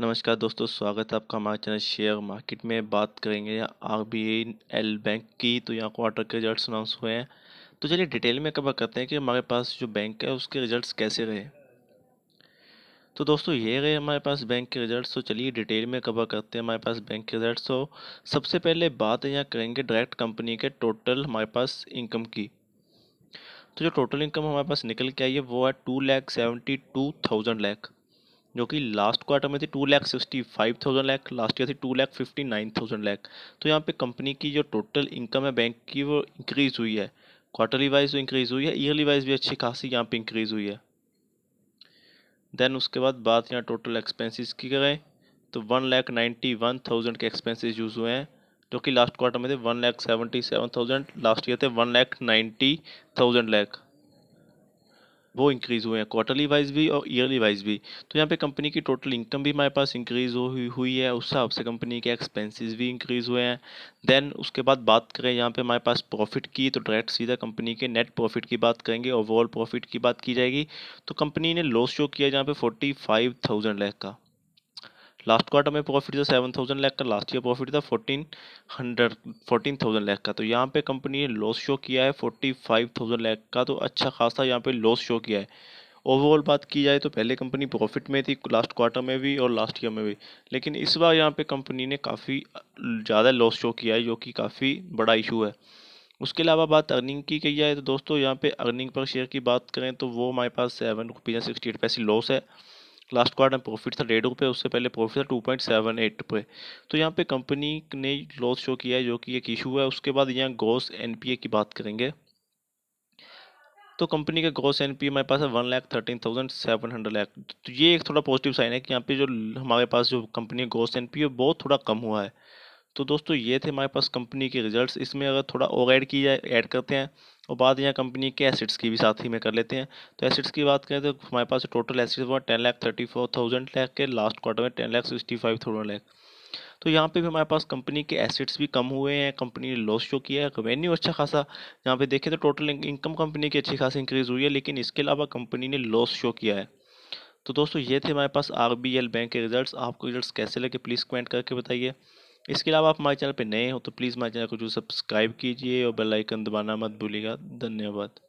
नमस्कार दोस्तों स्वागत है आपका हमारे चैनल शेयर मार्केट में बात करेंगे आर बी एल बैंक की तो यहाँ क्वार्टर के रिजल्ट्स अनाउंस हुए हैं तो चलिए डिटेल में कवर करते हैं कि हमारे पास जो बैंक है उसके रिजल्ट्स कैसे रहे तो दोस्तों ये रहे हमारे पास बैंक के रिजल्ट्स तो चलिए डिटेल में कवर करते हैं हमारे पास बैंक के रिजल्ट तो सबसे पहले बात यहाँ करेंगे डायरेक्ट कंपनी के टोटल हमारे पास इनकम की तो जो टोटल इनकम हमारे पास निकल के आई है वो है two lakh seventy two thousand lakh जो कि लास्ट क्वार्टर में थी two lakh sixty five thousand lakh last year थी two lakh fifty nine thousand lakh तो यहाँ पे कंपनी की जो टोटल इनकम है बैंक की वो इंक्रीज़ हुई है क्वार्टरली वाइज इंक्रीज़ हुई है ईयरली वाइज भी अच्छी खासी यहाँ पे इंक्रीज़ हुई है देन उसके बाद बात यहाँ टोटल एक्सपेंसिस की करें तो one lakh ninety one thousand के एक्सपेंसिस यूज़ हुए हैं जो कि लास्ट क्वार्टर में थे one lakh seventy seven thousand last year थे one lakh ninety thousand lakh वो इंक्रीज़ हुए हैं क्वार्टरली वाइज भी और ईयरली वाइज भी तो यहाँ पे कंपनी की टोटल इनकम भी हमारे पास इंक्रीज़ हुई हुई है उस हिसाब से कंपनी के एक्सपेंसेस भी इंक्रीज़ हुए हैं देन उसके बाद बात करें यहाँ पे हमारे पास प्रॉफिट की तो डायरेक्ट सीधा कंपनी के नेट प्रॉफिट की बात करेंगे ओवरऑल प्रॉफिट की बात की जाएगी तो कंपनी ने लॉस शो किया जहाँ पर फोर्टी फाइव थाउजेंड का लास्ट क्वार्टर में प्रॉफिट था सेवन थाउजेंड लैख का लास्ट ईयर प्रॉफिट था fourteen hundred fourteen thousand lakh का तो यहाँ पे कंपनी ने लॉस शो किया है फोर्टी फाइव थाउजेंड लैख का तो अच्छा खासा यहाँ पे लॉस शो किया है ओवरऑल बात की जाए तो पहले कंपनी प्रॉफिट में थी लास्ट क्वार्टर में भी और लास्ट ईयर में भी लेकिन इस बार यहाँ पे कंपनी ने काफ़ी ज़्यादा लॉस शो किया है जो कि काफ़ी बड़ा इशू है उसके अलावा बात अर्निंग की कही जाए तो दोस्तों यहाँ पे अर्निंग पर शेयर की बात करें तो वो हमारे पास सेवन रुपीज़ सिक्सटी एट पैसे लॉस है लास्ट क्वार्टर में प्रॉफिट था डेढ़ रुपये उससे पहले प्रॉफिट था टू पॉइंट सेवन एट रुपये तो यहाँ पे कंपनी ने लॉस शो किया है जो कि एक इशू है उसके बाद यहाँ ग्रॉस एनपीए की बात करेंगे तो कंपनी का ग्रॉस एन पी हमारे पास है one lakh thirteen thousand seven hundred lakh तो ये एक थोड़ा पॉजिटिव साइन है कि यहाँ पे जो हमारे पास जो कंपनी का ग्रॉस एन पी है बहुत थोड़ा कम हुआ है तो दोस्तों ये थे हमारे पास कंपनी के रिजल्ट्स इसमें अगर थोड़ा और ऐड की जाए ऐड करते हैं और बाद यहाँ कंपनी के एसिड्स की भी साथ ही में कर लेते हैं तो एसिड्स की बात करें तो हमारे पास टोटल एसिड्स हुआ ten lakh thirty four thousand lakh के लास्ट क्वार्टर में ten lakh sixty five thousand lakh तो यहाँ पे भी हमारे पास कंपनी के एसेट्स भी कम हुए हैं कंपनी ने लॉस शो किया है रेवेन्यू अच्छा खासा यहाँ पे देखें तो टोटल इनकम कंपनी की अच्छी खासी इंक्रीज़ हुई है लेकिन इसके अलावा कंपनी ने लॉस शो किया है तो दोस्तों ये थे हमारे पास आर बैंक के रिजल्ट आपको रिजल्ट कैसे लगे प्लीज़ कमेंट करके बताइए इसके अलावा आप हमारे चैनल पर नए हो तो प्लीज़ हमारे चैनल को जो सब्सक्राइब कीजिए और बेल आइकन दबाना मत भूलिएगा धन्यवाद